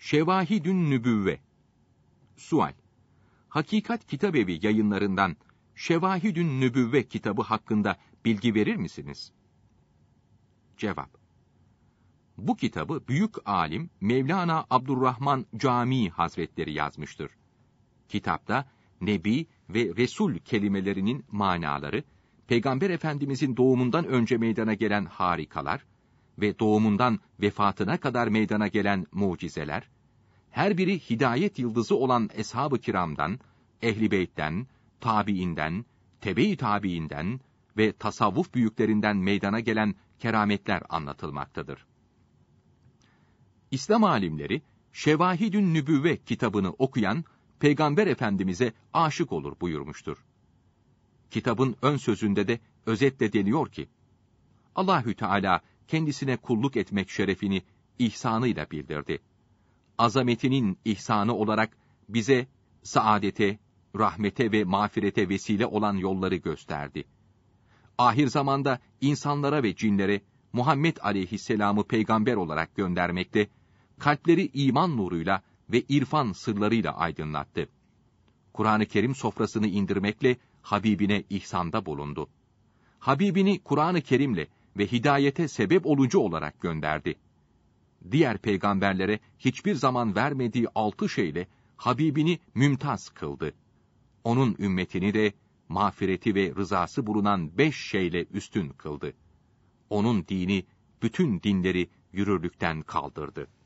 Şevahidün Nübüvve Sual Hakikat Kitabevi yayınlarından Şevahidün Nübüvve kitabı hakkında bilgi verir misiniz? Cevap Bu kitabı büyük alim Mevlana Abdurrahman Camii Hazretleri yazmıştır. Kitapta nebi ve resul kelimelerinin manaları, Peygamber Efendimizin doğumundan önce meydana gelen harikalar, ve doğumundan vefatına kadar meydana gelen mucizeler, her biri hidayet yıldızı olan eshab-ı kiramdan, ehli beytten, tabiinden, tebe-i tabiinden ve tasavvuf büyüklerinden meydana gelen kerametler anlatılmaktadır. İslam alimleri, Şevahidün Nübüvve kitabını okuyan, Peygamber Efendimiz'e aşık olur buyurmuştur. Kitabın ön sözünde de özetle deniyor ki, Allahü Teala kendisine kulluk etmek şerefini ihsanıyla bildirdi. Azametinin ihsanı olarak bize saadete, rahmete ve mağfirete vesile olan yolları gösterdi. Ahir zamanda insanlara ve cinlere Muhammed aleyhisselamı peygamber olarak göndermekte, kalpleri iman nuruyla ve irfan sırlarıyla aydınlattı. Kur'an-ı Kerim sofrasını indirmekle Habibine ihsanda bulundu. Habibini Kur'an-ı Kerimle ve hidayete sebep olucu olarak gönderdi. Diğer peygamberlere hiçbir zaman vermediği altı şeyle Habibini mümtaz kıldı. Onun ümmetini de mağfireti ve rızası bulunan beş şeyle üstün kıldı. Onun dini bütün dinleri yürürlükten kaldırdı.